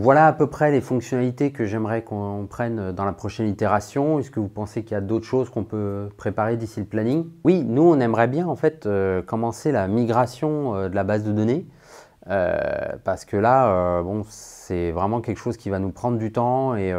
voilà à peu près les fonctionnalités que j'aimerais qu'on prenne dans la prochaine itération. Est-ce que vous pensez qu'il y a d'autres choses qu'on peut préparer d'ici le planning Oui, nous on aimerait bien en fait euh, commencer la migration euh, de la base de données euh, parce que là, bon, c'est vraiment quelque chose qui va nous prendre du temps et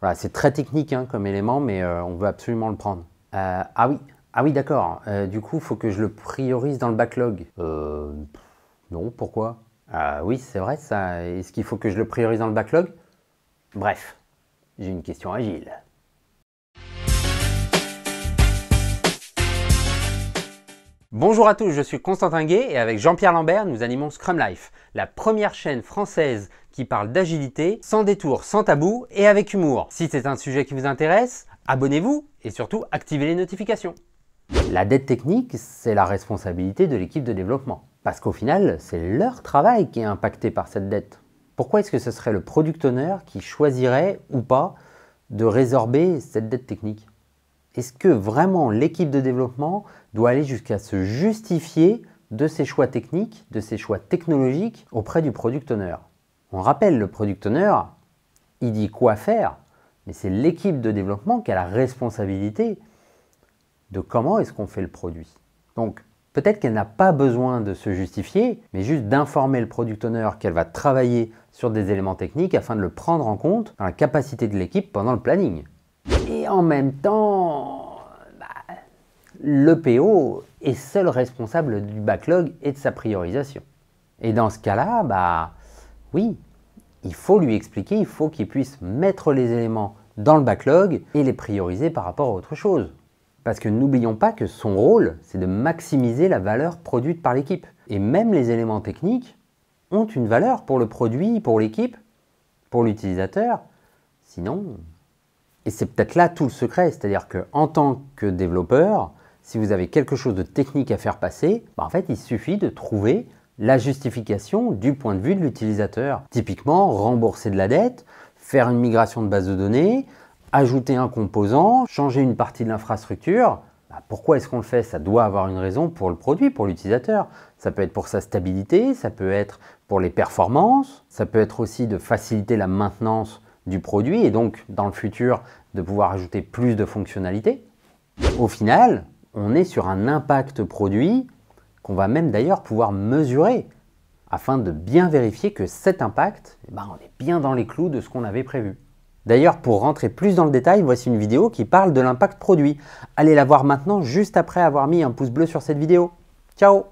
voilà, c'est très technique hein, comme élément, mais on veut absolument le prendre. ah oui, ah oui, d'accord. du coup, il faut que je le priorise dans le backlog. non, pourquoi ah oui, c'est vrai ça. Est-ce qu'il faut que je le priorise dans le backlog Bref, j'ai une question agile. Bonjour à tous, je suis Constantin Guay et avec Jean-Pierre Lambert, nous animons Scrum Life, la première chaîne française qui parle d'agilité, sans détour, sans tabou et avec humour. Si c'est un sujet qui vous intéresse, abonnez-vous et surtout activez les notifications. La dette technique, c'est la responsabilité de l'équipe de développement. Parce qu'au final, c'est leur travail qui est impacté par cette dette. Pourquoi est-ce que ce serait le product owner qui choisirait ou pas de résorber cette dette technique Est-ce que vraiment l'équipe de développement doit aller jusqu'à se justifier de ses choix techniques, de ses choix technologiques auprès du product owner On rappelle, le product owner, il dit quoi faire, mais c'est l'équipe de développement qui a la responsabilité de comment est-ce qu'on fait le produit. Donc, peut-être qu'elle n'a pas besoin de se justifier, mais juste d'informer le product owner qu'elle va travailler sur des éléments techniques afin de le prendre en compte dans la capacité de l'équipe pendant le planning. Et en même temps, bah, le PO est seul responsable du backlog et de sa priorisation. Et dans ce cas-là, bah oui, il faut lui expliquer, il faut qu'il puisse mettre les éléments dans le backlog et les prioriser par rapport à autre chose. Parce que n'oublions pas que son rôle, c'est de maximiser la valeur produite par l'équipe. Et même les éléments techniques ont une valeur pour le produit, pour l'équipe, pour l'utilisateur. Sinon... Et c'est peut-être là tout le secret, c'est-à-dire qu'en tant que développeur, si vous avez quelque chose de technique à faire passer, bah, en fait, il suffit de trouver la justification du point de vue de l'utilisateur. Typiquement, rembourser de la dette, faire une migration de base de données, ajouter un composant, changer une partie de l'infrastructure, bah, pourquoi est-ce qu'on le fait Ça doit avoir une raison pour le produit, pour l'utilisateur. Ça peut être pour sa stabilité, ça peut être pour les performances, ça peut être aussi de faciliter la maintenance du produit et donc dans le futur de pouvoir ajouter plus de fonctionnalités. Au final, on est sur un impact produit qu'on va même d'ailleurs pouvoir mesurer afin de bien vérifier que cet impact, eh ben, on est bien dans les clous de ce qu'on avait prévu. D'ailleurs, pour rentrer plus dans le détail, voici une vidéo qui parle de l'impact produit. Allez la voir maintenant, juste après avoir mis un pouce bleu sur cette vidéo. Ciao